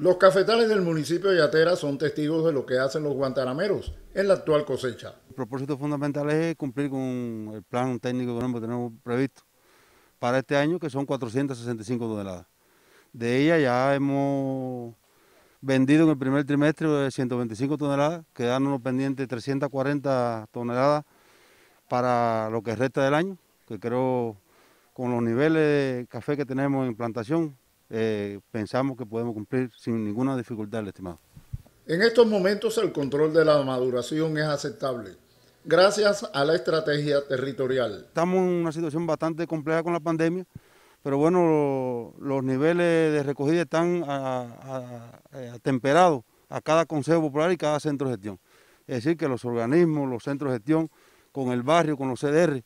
Los cafetales del municipio de Yatera son testigos de lo que hacen los guantanameros en la actual cosecha. El propósito fundamental es cumplir con el plan técnico que tenemos previsto para este año, que son 465 toneladas. De ella ya hemos vendido en el primer trimestre 125 toneladas, quedándonos pendientes 340 toneladas para lo que resta del año, que creo con los niveles de café que tenemos en plantación, eh, pensamos que podemos cumplir sin ninguna dificultad, el estimado. En estos momentos el control de la maduración es aceptable gracias a la estrategia territorial. Estamos en una situación bastante compleja con la pandemia, pero bueno, los niveles de recogida están eh, atemperados a, cada consejo popular y cada centro de gestión. Es decir, que los organismos, los centros de gestión, con el barrio, con los CDR,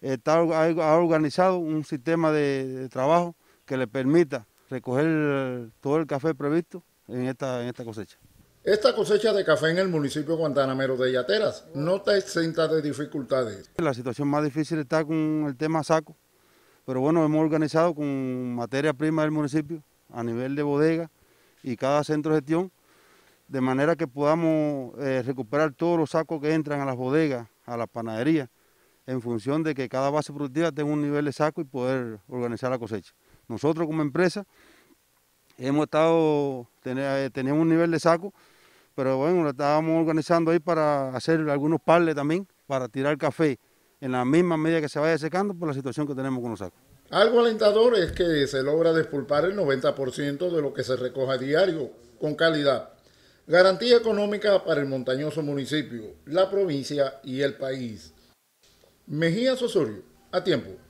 está, ha, organizado un sistema de trabajo que le permita recoger todo el café previsto en esta, en esta cosecha. Esta cosecha de café en el municipio guantanamero de Yateras no está exenta de dificultades. La situación más difícil está con el tema saco, pero bueno, hemos organizado con materia prima del municipio a nivel de bodega y cada centro de gestión, de manera que podamos eh, recuperar todos los sacos que entran a las bodegas, a la panadería, en función de que cada base productiva tenga un nivel de saco y poder organizar la cosecha. Nosotros como empresa hemos estado, tenemos eh, un nivel de saco, pero bueno, lo estábamos organizando ahí para hacer algunos parles también, para tirar café en la misma medida que se vaya secando por la situación que tenemos con los sacos. Algo alentador es que se logra despulpar el 90% de lo que se recoja diario con calidad. Garantía económica para el montañoso municipio, la provincia y el país. Mejía Osorio, a tiempo.